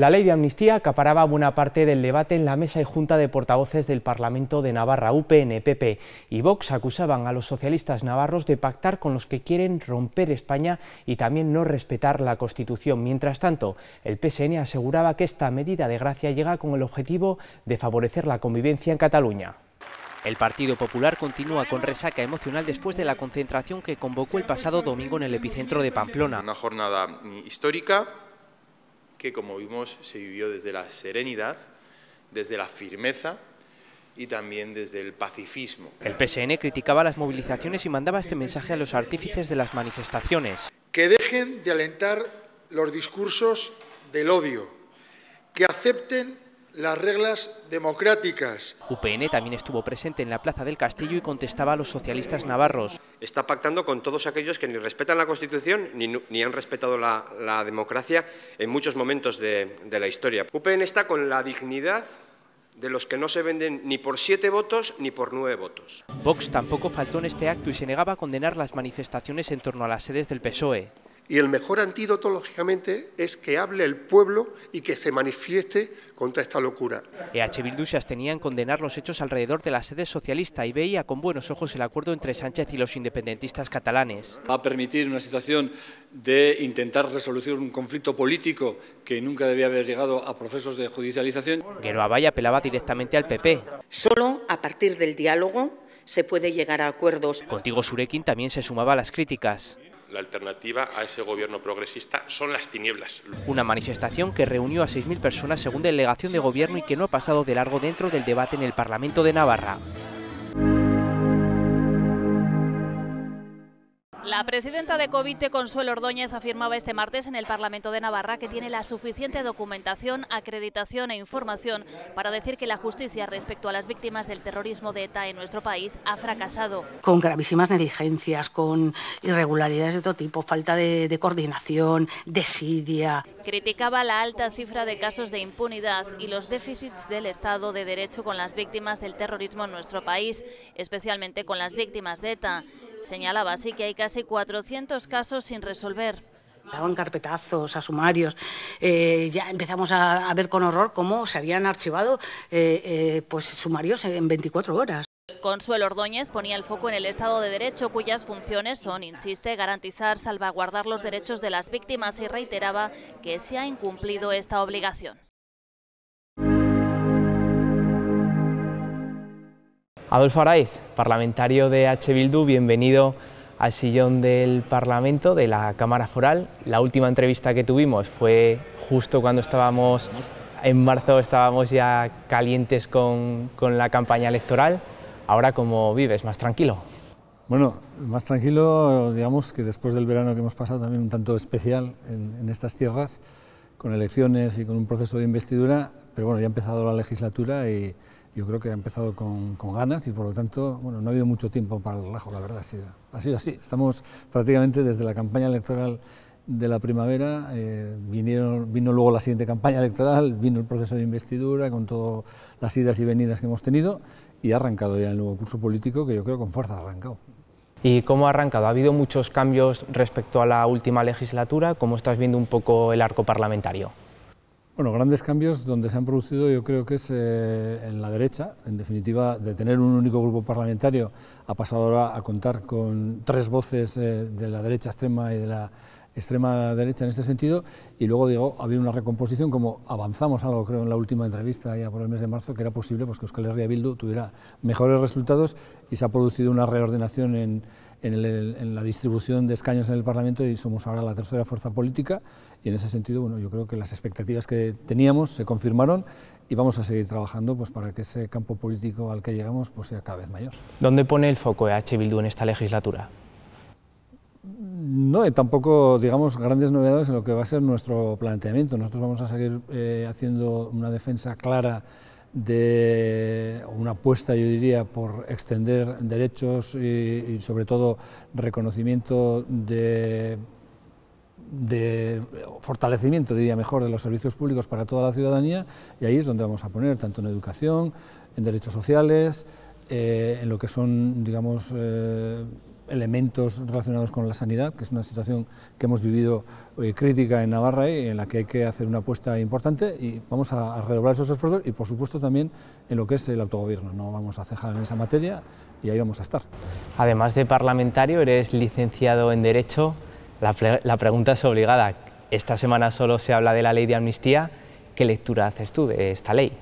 La ley de amnistía acaparaba buena parte del debate en la mesa y junta de portavoces del Parlamento de Navarra, UPN, PP y Vox acusaban a los socialistas navarros de pactar con los que quieren romper España y también no respetar la Constitución. Mientras tanto, el PSN aseguraba que esta medida de gracia llega con el objetivo de favorecer la convivencia en Cataluña. El Partido Popular continúa con resaca emocional después de la concentración que convocó el pasado domingo en el epicentro de Pamplona. Una jornada histórica que como vimos se vivió desde la serenidad, desde la firmeza y también desde el pacifismo. El PSN criticaba las movilizaciones y mandaba este mensaje a los artífices de las manifestaciones. Que dejen de alentar los discursos del odio, que acepten las reglas democráticas. UPN también estuvo presente en la Plaza del Castillo y contestaba a los socialistas navarros. Está pactando con todos aquellos que ni respetan la Constitución ni, han respetado la, democracia en muchos momentos de, de la historia. UPN está con la dignidad de los que no se venden ni por siete votos ni por nueve votos. Vox tampoco faltó en este acto y se negaba a condenar las manifestaciones en torno a las sedes del PSOE. Y el mejor antídoto, lógicamente, es que hable el pueblo y que se manifieste contra esta locura. EH Bildu tenía en condenar los hechos alrededor de la sede socialista y veía con buenos ojos el acuerdo entre Sánchez y los independentistas catalanes. Va a permitir una situación de intentar resolver un conflicto político que nunca debía haber llegado a procesos de judicialización. Guero apelaba directamente al PP. Solo a partir del diálogo se puede llegar a acuerdos. Contigo Surekin también se sumaba a las críticas la alternativa a ese gobierno progresista son las tinieblas. Una manifestación que reunió a 6.000 personas según delegación de gobierno y que no ha pasado de largo dentro del debate en el Parlamento de Navarra. La presidenta de Covite, Consuelo Ordóñez, afirmaba este martes en el Parlamento de Navarra que tiene la suficiente documentación, acreditación e información para decir que la justicia respecto a las víctimas del terrorismo de ETA en nuestro país ha fracasado. Con gravísimas negligencias, con irregularidades de todo tipo, falta de, de coordinación, desidia. Criticaba la alta cifra de casos de impunidad y los déficits del Estado de Derecho con las víctimas del terrorismo en nuestro país, especialmente con las víctimas de ETA. Señalaba así que hay casi 400 casos sin resolver. Daban carpetazos a sumarios. Eh, ya empezamos a, ver con horror cómo se habían archivado eh, eh, pues sumarios en 24 horas. Consuelo Ordóñez ponía el foco en el Estado de Derecho, cuyas funciones son, insiste, garantizar, salvaguardar los derechos de las víctimas y reiteraba que se ha incumplido esta obligación. Adolfo Araiz, parlamentario de H. Bildu, bienvenido al sillón del Parlamento, de la Cámara Foral. La última entrevista que tuvimos fue justo cuando estábamos en marzo, estábamos ya calientes con, la campaña electoral. Ahora, ¿cómo vives? ¿Más tranquilo? Bueno, más tranquilo, digamos, que después del verano que hemos pasado también un tanto especial en estas tierras, con elecciones y con un proceso de investidura, pero bueno, ya ha empezado la legislatura y yo creo que ha empezado con, ganas y por lo tanto no ha habido mucho tiempo para el relajo, la verdad. Ha sido, así. Estamos prácticamente desde la campaña electoral de la primavera, eh, vinieron, vino luego la siguiente campaña electoral, vino el proceso de investidura con todas las idas y venidas que hemos tenido y ha arrancado ya el nuevo curso político que yo creo con fuerza ha arrancado. ¿Y cómo ha arrancado? ¿Ha habido muchos cambios respecto a la última legislatura? ¿Cómo estás viendo un poco el arco parlamentario? Bueno, grandes cambios donde se han producido yo creo que es eh, en la derecha, en definitiva de tener un único grupo parlamentario ha pasado ahora a contar con tres voces eh, de la derecha extrema y de la extrema derecha en este sentido y luego digo, ha habido una recomposición como avanzamos algo creo en la última entrevista ya por el mes de marzo que era posible pues, que Euskal Herria Bildu tuviera mejores resultados y se ha producido una reordenación en en, la distribución de escaños en el Parlamento y somos ahora la tercera fuerza política y en ese sentido bueno, yo creo que las expectativas que teníamos se confirmaron y vamos a seguir trabajando pues, para que ese campo político al que llegamos pues, sea cada vez mayor. ¿Dónde pone el foco EH Bildu en esta legislatura? No, eh, tampoco, digamos, grandes novedades en lo que va a ser nuestro planteamiento. Nosotros vamos a seguir eh, haciendo una defensa clara de una apuesta, yo diría, por extender derechos y, sobre todo reconocimiento de de fortalecimiento, diría mejor, de los servicios públicos para toda la ciudadanía y ahí es donde vamos a poner, tanto en educación, en derechos sociales, eh, en lo que son, digamos, eh, elementos relacionados con la sanidad, que es una situación que hemos vivido eh, crítica en Navarra y eh, en la que hay que hacer una apuesta importante y vamos a, redoblar esos esfuerzos y por supuesto también en lo que es el autogobierno. No vamos a cejar en esa materia y ahí vamos a estar. Además de parlamentario, eres licenciado en Derecho. La, la pregunta es obligada. Esta semana solo se habla de la ley de amnistía. ¿Qué lectura haces tú de esta ley?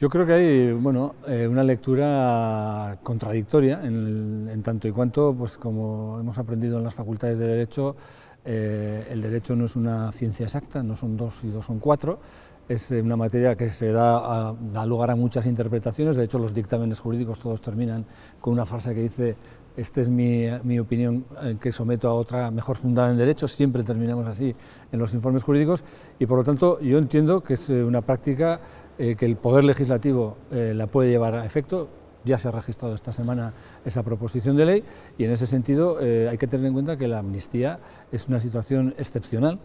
Yo creo que hay bueno, eh, una lectura contradictoria en, tanto y cuanto, pues como hemos aprendido en las facultades de Derecho, eh, el Derecho no es una ciencia exacta, no son dos y dos son cuatro, es eh, una materia que se da, da lugar a muchas interpretaciones, de hecho los dictámenes jurídicos todos terminan con una frase que dice esta es mi, opinión que someto a otra mejor fundada en derecho, siempre terminamos así en los informes jurídicos y por lo tanto yo entiendo que es una práctica eh, que el Poder Legislativo eh, la puede llevar a efecto. Ya se ha registrado esta semana esa proposición de ley y en ese sentido eh, hay que tener en cuenta que la amnistía es una situación excepcional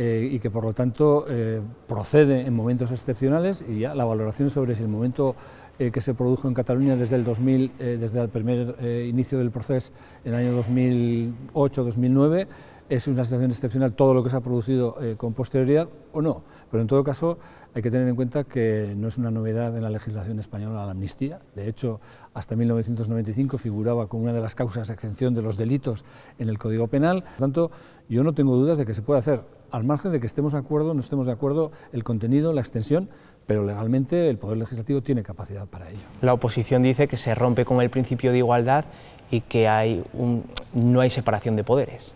eh, y que por lo tanto eh, procede en momentos excepcionales y ya la valoración sobre si el momento eh, que se produjo en Cataluña desde el 2000, desde el primer inicio del proceso en el año 2008-2009 es una situación excepcional todo lo que se ha producido con posterioridad o no, pero en todo caso hay que tener en cuenta que no es una novedad en la legislación española la amnistía, de hecho hasta 1995 figuraba como una de las causas de exención de los delitos en el Código Penal, por lo tanto yo no tengo dudas de que se puede hacer al margen de que estemos de acuerdo, no estemos de acuerdo, el contenido, la extensión, pero legalmente el Poder Legislativo tiene capacidad para ello. La oposición dice que se rompe con el principio de igualdad y que no hay separación de poderes.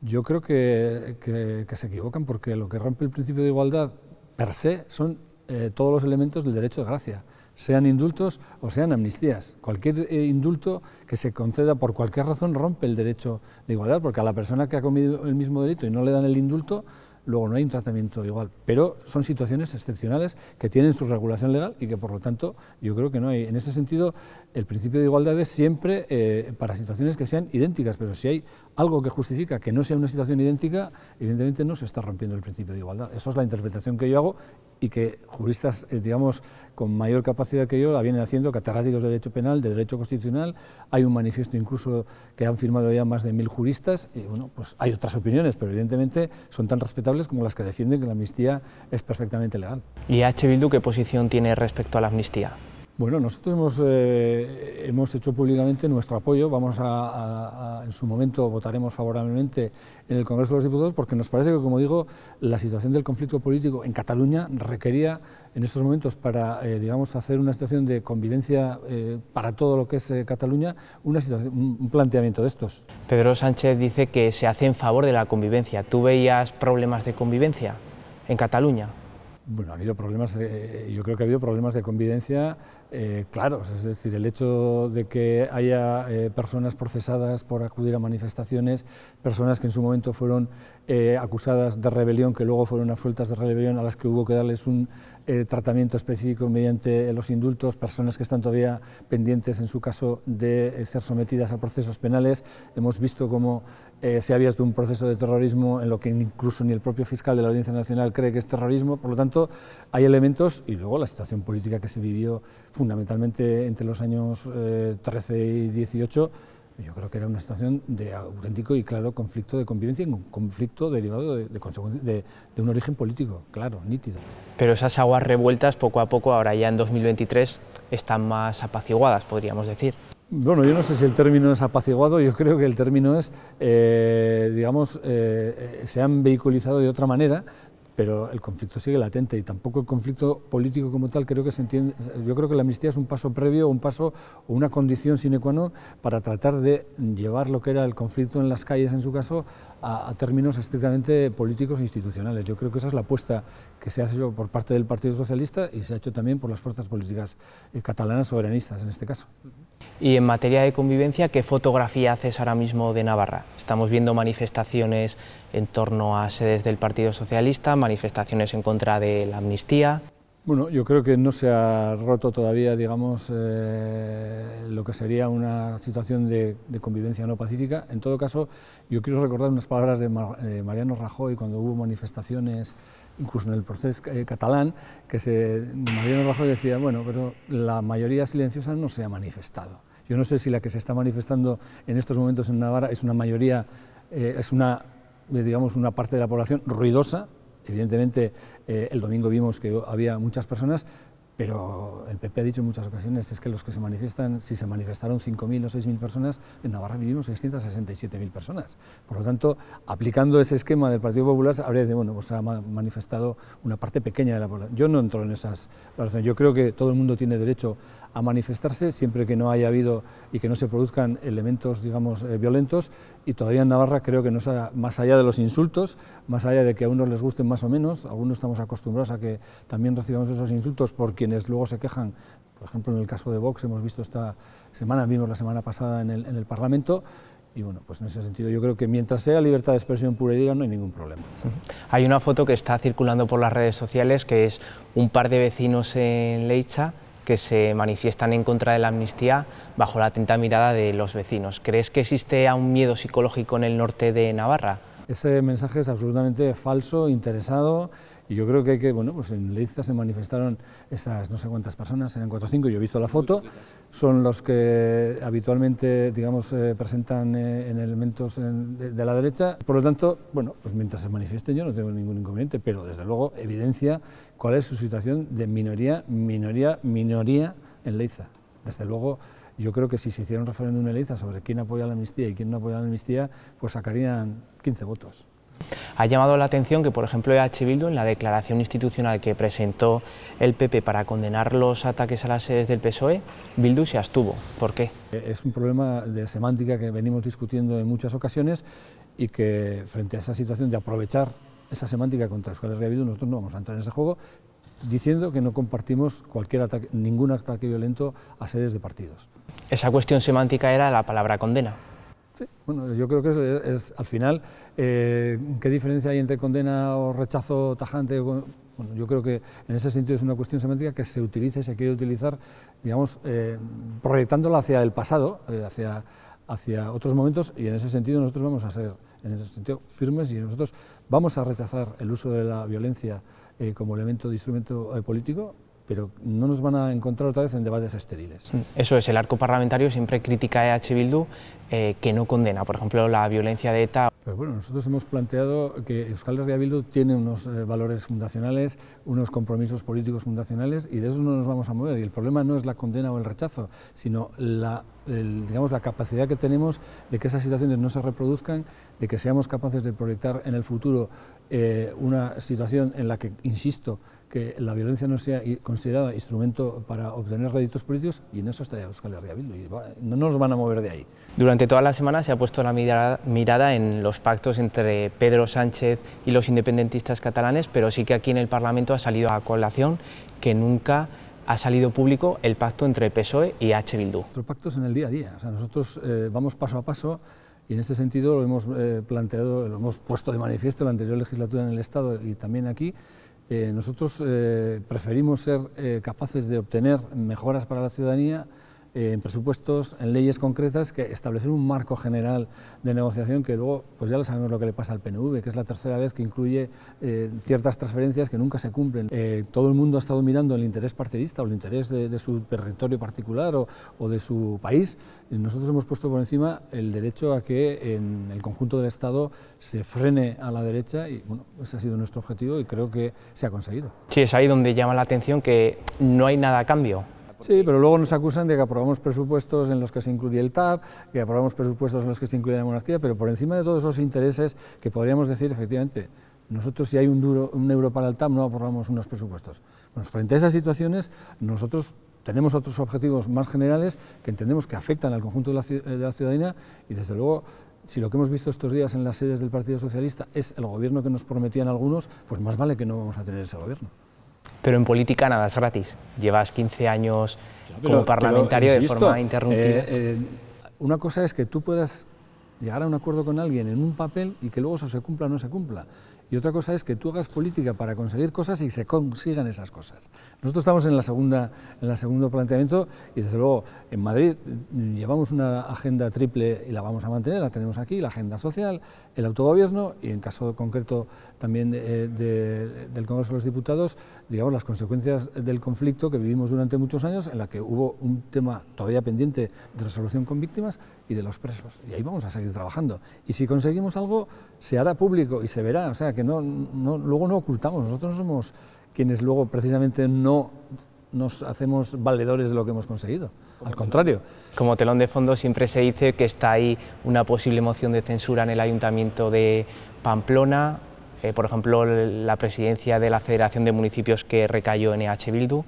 Yo creo que, se equivocan porque lo que rompe el principio de igualdad per se son eh, todos los elementos del derecho de gracia sean indultos o sean amnistías. Cualquier eh, indulto que se conceda por cualquier razón rompe el derecho de igualdad, porque a la persona que ha cometido el mismo delito y no le dan el indulto, luego no hay un tratamiento igual. Pero son situaciones excepcionales que tienen su regulación legal y que por lo tanto yo creo que no hay. En ese sentido, el principio de igualdad es siempre eh, para situaciones que sean idénticas, pero si hay algo que justifica que no sea una situación idéntica, evidentemente no se está rompiendo el principio de igualdad. Eso es la interpretación que yo hago y que juristas, eh, digamos, con mayor capacidad que yo la vienen haciendo, catedráticos de Derecho Penal, de Derecho Constitucional, hay un manifiesto incluso que han firmado ya más de mil juristas, y bueno, pues hay otras opiniones, pero evidentemente son tan respetables como las que defienden que la amnistía es perfectamente legal. ¿Y H. Bildu qué posición tiene respecto a la amnistía? Bueno, nosotros eh, hemos, hecho públicamente nuestro apoyo, vamos a, en su momento votaremos favorablemente en el Congreso de los Diputados porque nos parece que, como digo, la situación del conflicto político en Cataluña requería en estos momentos para, eh, digamos, hacer una situación de convivencia eh, para todo lo que es Cataluña, una un planteamiento de estos. Pedro Sánchez dice que se hace en favor de la convivencia. ¿Tú veías problemas de convivencia en Cataluña? Bueno, ha habido problemas, yo creo que ha habido problemas de convivencia eh, claros, es decir, el hecho de que haya eh, personas procesadas por acudir a manifestaciones, personas que en su momento fueron eh, acusadas de rebelión, que luego fueron absueltas de rebelión, a las que hubo que darles un tratamiento específico mediante los indultos, personas que están todavía pendientes en su caso de eh, ser sometidas a procesos penales. Hemos visto cómo eh, se ha abierto un proceso de terrorismo en lo que incluso ni el propio fiscal de la Audiencia Nacional cree que es terrorismo. Por lo tanto, hay elementos y luego la situación política que se vivió fundamentalmente entre los años 13 eh, y 18 yo creo que era una situación de auténtico y claro conflicto de convivencia y un conflicto derivado de, de, un origen político, claro, nítido. Pero esas aguas revueltas poco a poco, ahora ya en 2023, están más apaciguadas, podríamos decir. Bueno, yo no sé si el término es apaciguado, yo creo que el término es, eh, digamos, eh, eh, se han vehiculizado de otra manera, pero el conflicto sigue latente y tampoco el conflicto político como tal creo que se entiende. Yo creo que la amnistía es un paso previo, un paso o una condición sine qua non para tratar de llevar lo que era el conflicto en las calles en su caso a, términos estrictamente políticos e institucionales. Yo creo que esa es la apuesta que se ha hecho por parte del Partido Socialista y se ha hecho también por las fuerzas políticas eh, catalanas soberanistas en este caso. Y en materia de convivencia, ¿qué fotografía haces ahora mismo de Navarra? Estamos viendo manifestaciones en torno a sedes del Partido Socialista, manifestaciones en contra de la amnistía. Bueno, yo creo que no se ha roto todavía, digamos, eh, lo que sería una situación de, convivencia no pacífica. En todo caso, yo quiero recordar unas palabras de, eh, Mariano Rajoy cuando hubo manifestaciones, incluso en el proceso eh, catalán, que se, Mariano Rajoy decía, bueno, pero la mayoría silenciosa no se ha manifestado. Yo no sé si la que se está manifestando en estos momentos en Navarra es una mayoría, es una, digamos, una parte de la población ruidosa, Evidentemente, eh, el domingo vimos que había muchas personas, pero el PP ha dicho en muchas ocasiones, es que los que se manifiestan, si se manifestaron 5.000 o 6.000 personas, en Navarra vivimos 667.000 personas. Por lo tanto, aplicando ese esquema del Partido Popular, habría de, bueno, pues ha manifestado una parte pequeña de la población. Yo no entro en esas relaciones. Yo creo que todo el mundo tiene derecho a manifestarse siempre que no haya habido y que no se produzcan elementos, digamos, eh, violentos. Y todavía en Navarra creo que no sea más allá de los insultos, más allá de que a unos les gusten más o menos, algunos estamos acostumbrados a que también recibamos esos insultos por quienes luego se quejan. Por ejemplo, en el caso de Vox hemos visto esta semana, vimos la semana pasada en el, Parlamento, y bueno, pues en ese sentido yo creo que mientras sea libertad de expresión pura y dura no hay ningún problema. Hay una foto que está circulando por las redes sociales que es un par de vecinos en Leicha que se manifiestan en contra de la amnistía bajo la atenta mirada de los vecinos. ¿Crees que existe un miedo psicológico en el norte de Navarra? Ese mensaje es absolutamente falso, interesado y yo creo que hay que, bueno, pues en Leiza se manifestaron esas no sé cuántas personas, eran cuatro o cinco, yo he visto la foto, son los que habitualmente, digamos, eh, presentan eh, en elementos de, la derecha. Por lo tanto, bueno, pues mientras se manifiesten yo no tengo ningún inconveniente, pero desde luego evidencia cuál es su situación de minoría, minoría, minoría en Leiza. Desde luego yo creo que si se hiciera un referéndum en Leiza sobre quién apoya la amnistía y quién no apoya la amnistía, pues sacarían 15 votos. Ha llamado la atención que, por ejemplo, EH Bildu, en la declaración institucional que presentó el PP para condenar los ataques a las sedes del PSOE, Bildu se abstuvo. ¿Por qué? Es un problema de semántica que venimos discutiendo en muchas ocasiones y que, frente a esa situación de aprovechar esa semántica contra cuales Herria Bildu, nosotros no vamos a entrar en ese juego, diciendo que no compartimos cualquier ataque, ningún ataque violento a sedes de partidos. Esa cuestión semántica era la palabra condena bueno, yo creo que es, al final, eh, ¿qué diferencia hay entre condena o rechazo tajante? Bueno, yo creo que en ese sentido es una cuestión semántica que se utiliza y se quiere utilizar, digamos, eh, proyectándola hacia el pasado, eh, hacia, hacia otros momentos, y en ese sentido nosotros vamos a ser, en ese sentido, firmes y nosotros vamos a rechazar el uso de la violencia eh, como elemento de instrumento político pero no nos van a encontrar otra vez en debates estériles. Mm, eso es, el arco parlamentario siempre critica a EH Bildu que no condena, por ejemplo, la violencia de ETA. Pero bueno, nosotros hemos planteado que Euskal Herria Bildu tiene unos eh, valores fundacionales, unos compromisos políticos fundacionales y de eso no nos vamos a mover. Y el problema no es la condena o el rechazo, sino la, digamos, la capacidad que tenemos de que esas situaciones no se reproduzcan, de que seamos capaces de proyectar en el futuro eh, una situación en la que, insisto, que la violencia no sea considerada instrumento para obtener réditos políticos y en eso está Euskal Herria Bildu y no nos van a mover de ahí. Durante toda la semana se ha puesto la mirada, mirada, en los pactos entre Pedro Sánchez y los independentistas catalanes, pero sí que aquí en el Parlamento ha salido a colación que nunca ha salido público el pacto entre PSOE y H. Bildu. Nuestro pactos en el día a día, o sea, nosotros eh, vamos paso a paso y en este sentido lo hemos eh, planteado, lo hemos puesto de manifiesto en la anterior legislatura en el Estado y también aquí, eh, nosotros eh, preferimos ser eh, capaces de obtener mejoras para la ciudadanía en presupuestos, en leyes concretas, que establecer un marco general de negociación que luego, pues ya lo sabemos lo que le pasa al PNV, que es la tercera vez que incluye eh, ciertas transferencias que nunca se cumplen. Eh, todo el mundo ha estado mirando el interés partidista o el interés de, su territorio particular o, de su país. Nosotros hemos puesto por encima el derecho a que en el conjunto del Estado se frene a la derecha y bueno, pues ese ha sido nuestro objetivo y creo que se ha conseguido. Sí, es ahí donde llama la atención que no hay nada a cambio. Sí, pero luego nos acusan de que aprobamos presupuestos en los que se incluye el TAP, que aprobamos presupuestos en los que se incluye la monarquía, pero por encima de todos esos intereses que podríamos decir, efectivamente, nosotros si hay un, duro, un euro para el TAP no aprobamos unos presupuestos. frente a esas situaciones, nosotros tenemos otros objetivos más generales que entendemos que afectan al conjunto de la, de la, ciudadanía y desde luego si lo que hemos visto estos días en las sedes del Partido Socialista es el gobierno que nos prometían algunos, pues más vale que no vamos a tener ese gobierno. Pero en política nada es gratis. Llevas 15 años como parlamentario de forma interrumpida. Eh, eh, una cosa es que tú puedas llegar a un acuerdo con alguien en un papel y que luego eso se cumpla o no se cumpla y otra cosa es que tú hagas política para conseguir cosas y se consigan esas cosas. Nosotros estamos en la segunda, en el segundo planteamiento y desde luego en Madrid llevamos una agenda triple y la vamos a mantener, la tenemos aquí, la agenda social, el autogobierno y en caso concreto también eh, del Congreso de los Diputados, digamos las consecuencias del conflicto que vivimos durante muchos años en la que hubo un tema todavía pendiente de resolución con víctimas y de los presos. Y ahí vamos a seguir trabajando. Y si conseguimos algo, se hará público y se verá. O sea, que no, luego no ocultamos, nosotros somos quienes luego precisamente no nos hacemos valedores de lo que hemos conseguido. Al contrario. Como telón de fondo siempre se dice que está ahí una posible moción de censura en el ayuntamiento de Pamplona, eh, por ejemplo, la presidencia de la Federación de Municipios que recayó en EH Bildu.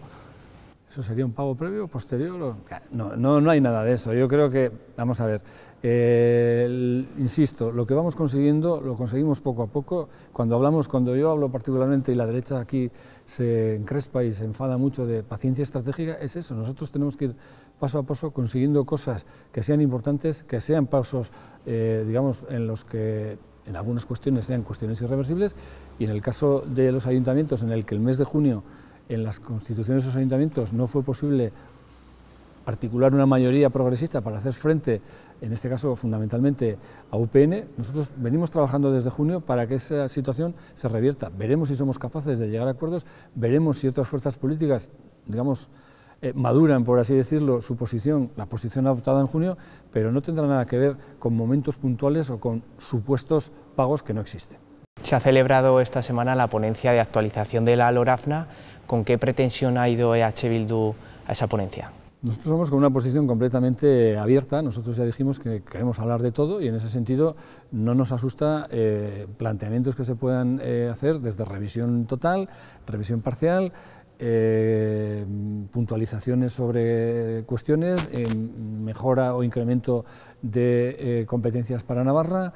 ¿Eso sería un pago previo, posterior? O... No, no, no hay nada de eso. Yo creo que, vamos a ver, insisto, lo que vamos consiguiendo lo conseguimos poco a poco. Cuando hablamos, cuando yo hablo particularmente y la derecha aquí se encrespa y se enfada mucho de paciencia estratégica, es eso. Nosotros tenemos que ir paso a paso consiguiendo cosas que sean importantes, que sean pasos, eh, digamos, en los que en algunas cuestiones sean cuestiones irreversibles y en el caso de los ayuntamientos, en el que el mes de junio en las constituciones de esos ayuntamientos no fue posible articular una mayoría progresista para hacer frente en este caso fundamentalmente a UPN. Nosotros venimos trabajando desde junio para que esa situación se revierta. Veremos si somos capaces de llegar a acuerdos, veremos si otras fuerzas políticas, digamos, eh, maduran, por así decirlo, su posición, la posición adoptada en junio, pero no tendrá nada que ver con momentos puntuales o con supuestos pagos que no existen. Se ha celebrado esta semana la ponencia de actualización de la LORAFNA. ¿Con qué pretensión ha ido EH Bildu a esa ponencia? Nosotros somos con una posición completamente abierta, nosotros ya dijimos que queremos hablar de todo y en ese sentido no nos asusta eh, planteamientos que se puedan eh, hacer desde revisión total, revisión parcial, eh, puntualizaciones sobre cuestiones, mejora o incremento de competencias para Navarra,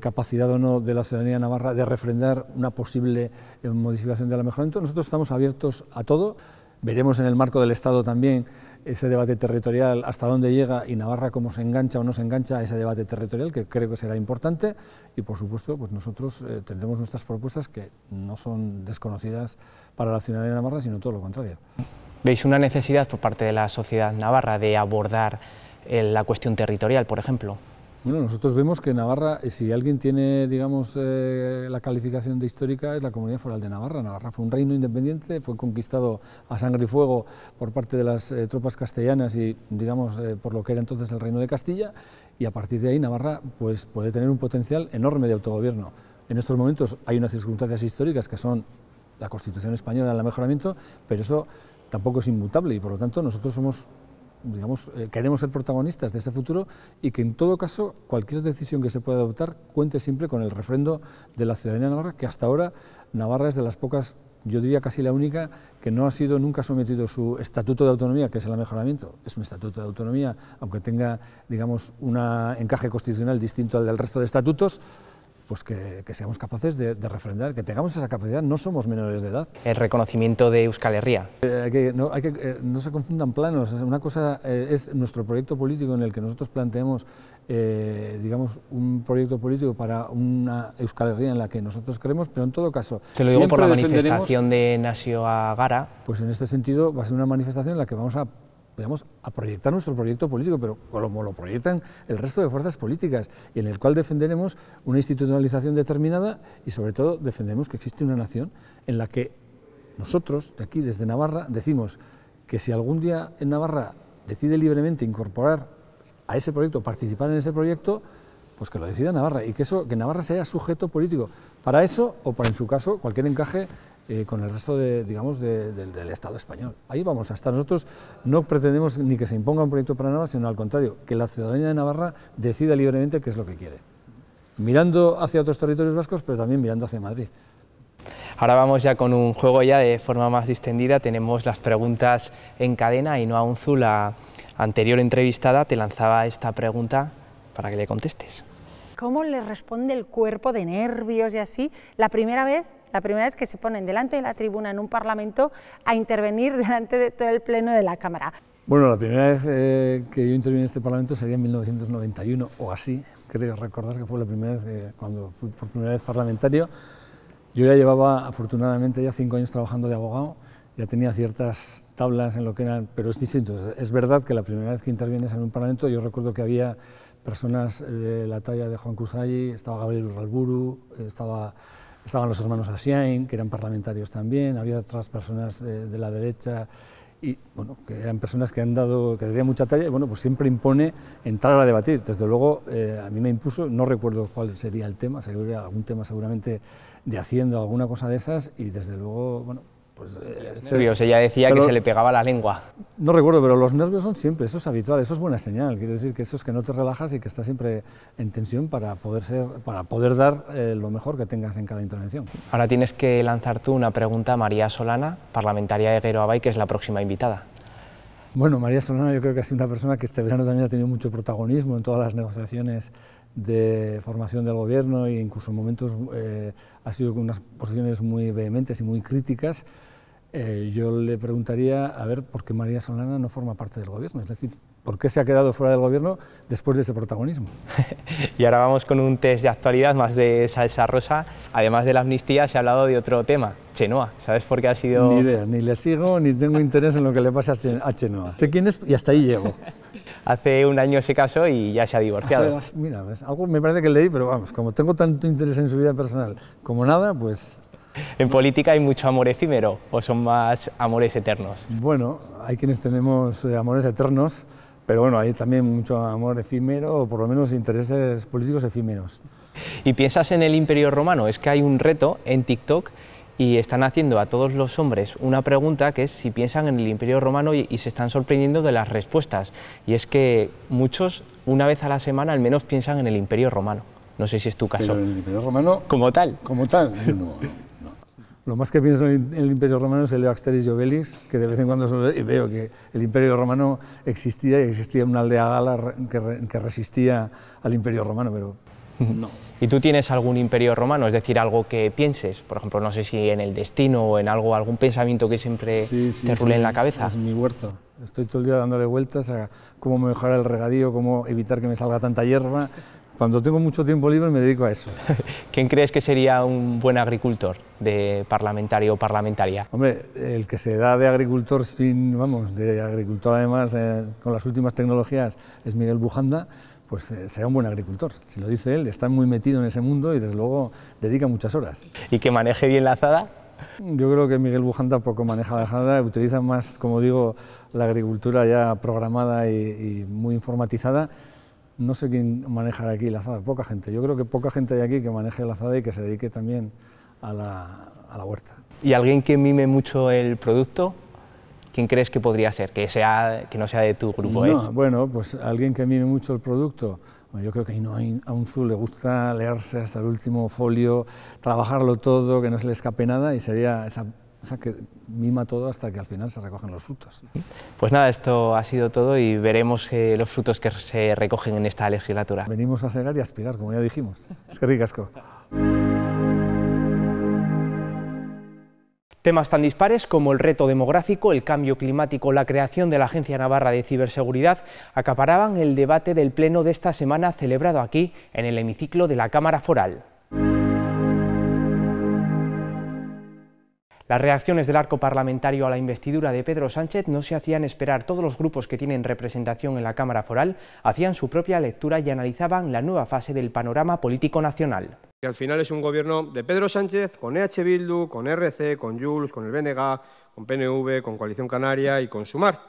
capacidad o no de la ciudadanía navarra de refrendar una posible modificación de la mejoramiento. Nosotros estamos abiertos a todo. Veremos en el marco del Estado también ese debate territorial, hasta dónde llega y Navarra cómo se engancha o no se engancha a ese debate territorial, que creo que será importante. Y por supuesto, pues nosotros eh, tendremos nuestras propuestas que no son desconocidas para la ciudad de Navarra, sino todo lo contrario. ¿Veis una necesidad por parte de la sociedad navarra de abordar eh, la cuestión territorial, por ejemplo? Bueno, nosotros vemos que Navarra, eh, si alguien tiene, digamos, eh, la calificación de histórica, es la comunidad foral de Navarra. Navarra fue un reino independiente, fue conquistado a sangre y fuego por parte de las eh, tropas castellanas y, digamos, por lo que era entonces el reino de Castilla, y a partir de ahí Navarra pues, puede tener un potencial enorme de autogobierno. En estos momentos hay unas circunstancias históricas que son la Constitución española, el mejoramiento, pero eso tampoco es inmutable y, por lo tanto, nosotros somos eh, queremos ser protagonistas de ese futuro y que en todo caso cualquier decisión que se pueda adoptar cuente siempre con el refrendo de la ciudadanía navarra, que hasta ahora Navarra es de las pocas, yo diría casi la única, que no ha sido nunca sometido su estatuto de autonomía, que es el mejoramiento. Es un estatuto de autonomía, aunque tenga, digamos, un encaje constitucional distinto al del resto de estatutos, pues que, que seamos capaces de, de, refrendar, que tengamos esa capacidad, no somos menores de edad. El reconocimiento de Euskal Herria. Eh, que, no, hay que, eh, no, se confundan planos, una cosa eh, es nuestro proyecto político en el que nosotros planteamos, digamos, un proyecto político para una Euskal Herria en la que nosotros creemos, pero en todo caso... Te lo digo por la manifestación de Nasio Agara. Pues en este sentido va a ser una manifestación en la que vamos a digamos, a proyectar nuestro proyecto político, pero como lo proyectan el resto de fuerzas políticas, y en el cual defenderemos una institucionalización determinada y sobre todo defenderemos que existe una nación en la que nosotros, de aquí, desde Navarra, decimos que si algún día en Navarra decide libremente incorporar a ese proyecto, participar en ese proyecto, pues que lo decida Navarra y que eso, que Navarra sea sujeto político para eso o para, en su caso, cualquier encaje eh, con el resto de, digamos, del Estado español. Ahí vamos hasta Nosotros no pretendemos ni que se imponga un proyecto para Navarra, sino al contrario, que la ciudadanía de Navarra decida libremente qué es lo que quiere. Mirando hacia otros territorios vascos, pero también mirando hacia Madrid. Ahora vamos ya con un juego ya de forma más distendida. Tenemos las preguntas en cadena y no Unzu, la anterior entrevistada, te lanzaba esta pregunta para que le contestes. ¿Cómo le responde el cuerpo de nervios y así la primera vez la primera vez que se ponen delante de la tribuna en un Parlamento a intervenir delante de todo el Pleno de la Cámara. Bueno, la primera vez eh, que yo intervino en este Parlamento sería en 1991 o así, creo recordar que fue la primera vez eh, cuando fui por primera vez parlamentario. Yo ya llevaba afortunadamente ya cinco años trabajando de abogado, ya tenía ciertas tablas en lo que eran, pero es distinto. Es verdad que la primera vez que intervienes en un Parlamento, yo recuerdo que había personas eh, de la talla de Juan Cruzalli, estaba Gabriel Urralburu, eh, estaba, estaban los hermanos Asiain, que eran parlamentarios también, había otras personas eh, de, la derecha y bueno, que eran personas que han dado, que tenían mucha talla, y bueno, pues siempre impone entrar a debatir. Desde luego, a mí me impuso, no recuerdo cuál sería el tema, sería algún tema seguramente de Hacienda alguna cosa de esas, y desde luego, bueno, pues, ella eh, decía que se le pegaba la lengua. No recuerdo, pero los nervios son siempre, eso es habitual, eso es buena señal. Quiero decir que eso es que no te relajas y que estás siempre en tensión para poder, ser, para poder dar eh, lo mejor que tengas en cada intervención. Ahora tienes que lanzar tú una pregunta a María Solana, parlamentaria de Guero Abay, que es la próxima invitada. Bueno, María Solana yo creo que ha sido una persona que este verano también ha tenido mucho protagonismo en todas las negociaciones de formación del gobierno e incluso en momentos eh, ha sido con unas posiciones muy vehementes y muy críticas, eh, yo le preguntaría, a ver, ¿por qué María Solana no forma parte del gobierno? Es decir, ¿Por qué se ha quedado fuera del gobierno después de ese protagonismo? y ahora vamos con un test de actualidad más de salsa rosa. Además de la amnistía, se ha hablado de otro tema, Chenoa. ¿Sabes por qué ha sido...? Ni idea, ni le sigo, ni tengo interés en lo que le pasa a Chenoa. Sé quién es y hasta ahí llego. Hace un año se casó y ya se ha divorciado. mira, algo me parece que leí, pero vamos, como tengo tanto interés en su vida personal como nada, pues en política hay mucho amor efímero o son más amores eternos? Bueno, hay quienes tenemos eh, amores eternos pero bueno, hay también mucho amor efímero, o por lo menos intereses políticos efímeros. ¿Y piensas en el Imperio Romano? Es que hay un reto en TikTok y están haciendo a todos los hombres una pregunta que es si piensan en el Imperio Romano y, se están sorprendiendo de las respuestas. Y es que muchos, una vez a la semana, al menos piensan en el Imperio Romano. No sé si es tu caso. el Imperio Romano. Como tal. Como tal. Lo más que pienso en el Imperio Romano es el Asterix y Obelix, que de vez en cuando veo que el Imperio Romano existía y existía una aldea gala que, que resistía al Imperio Romano, pero no. ¿Y tú tienes algún imperio romano? Es decir, algo que pienses, por ejemplo, no sé si en el destino o en algo, algún pensamiento que siempre te rule en la cabeza. Es mi huerto. Estoy todo el día dándole vueltas a cómo mejorar el regadío, cómo evitar que me salga tanta hierba, cuando tengo mucho tiempo libre me dedico a eso. ¿Quién crees que sería un buen agricultor de parlamentario o parlamentaria? Hombre, el que se da de agricultor sin, vamos, de agricultor además eh, con las últimas tecnologías es Miguel Bujanda, pues eh, será un buen agricultor. Si lo dice él, está muy metido en ese mundo y desde luego dedica muchas horas. ¿Y que maneje bien la azada? Yo creo que Miguel Bujanda poco maneja la azada, utiliza más, como digo, la agricultura ya programada y, y muy informatizada no sé quién manejará aquí la azada, poca gente. Yo creo que poca gente hay aquí que maneje la azada y que se dedique también a la, huerta. ¿Y alguien que mime mucho el producto? ¿Quién crees que podría ser? Que, sea, que no sea de tu grupo, no, ¿eh? Bueno, pues alguien que mime mucho el producto. yo creo que no hay, a un zoo le gusta leerse hasta el último folio, trabajarlo todo, que no se le escape nada y sería esa o sea, que mima todo hasta que al final se recogen los frutos. Pues nada, esto ha sido todo y veremos eh, los frutos que se recogen en esta legislatura. Venimos a cenar y a aspirar, como ya dijimos. Es que ricasco. Temas tan dispares como el reto demográfico, el cambio climático, la creación de la Agencia Navarra de Ciberseguridad acaparaban el debate del Pleno de esta semana celebrado aquí en el hemiciclo de la Cámara Foral. Las reacciones del arco parlamentario a la investidura de Pedro Sánchez no se hacían esperar. Todos los grupos que tienen representación en la Cámara Foral hacían su propia lectura y analizaban la nueva fase del panorama político nacional. al final es un gobierno de Pedro Sánchez con EH Bildu, con RC, con Jules, con el BNG, con PNV, con Coalición Canaria y con Sumar.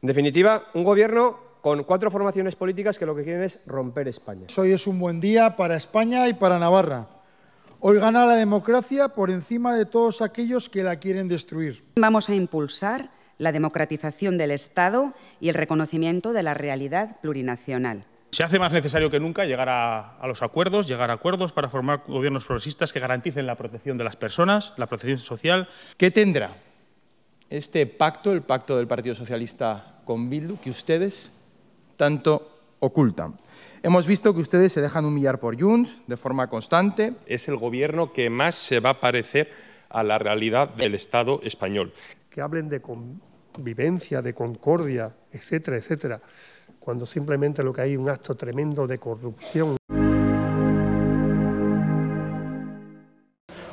En definitiva, un gobierno con cuatro formaciones políticas que lo que quieren es romper España. Hoy es un buen día para España y para Navarra. Hoy gana la democracia por encima de todos aquellos que la quieren destruir. Vamos a impulsar la democratización del Estado y el reconocimiento de la realidad plurinacional. Se hace más necesario que nunca llegar a, los acuerdos, llegar a acuerdos para formar gobiernos progresistas que garanticen la protección de las personas, la protección social. ¿Qué tendrá este pacto, el pacto del Partido Socialista con Bildu, que ustedes tanto ocultan? Hemos visto que ustedes se dejan humillar por Junts de forma constante. Es el gobierno que más se va a parecer a la realidad del Estado español. Que hablen de convivencia, de concordia, etcétera, etcétera, cuando simplemente lo que hay es un acto tremendo de corrupción.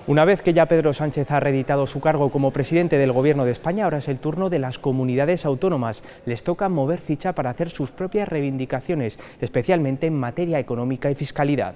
Una vez que ya Pedro Sánchez ha reeditado su cargo como presidente del Gobierno de España, ahora es el turno de las comunidades autónomas. Les toca mover ficha para hacer sus propias reivindicaciones, especialmente en materia económica y fiscalidad.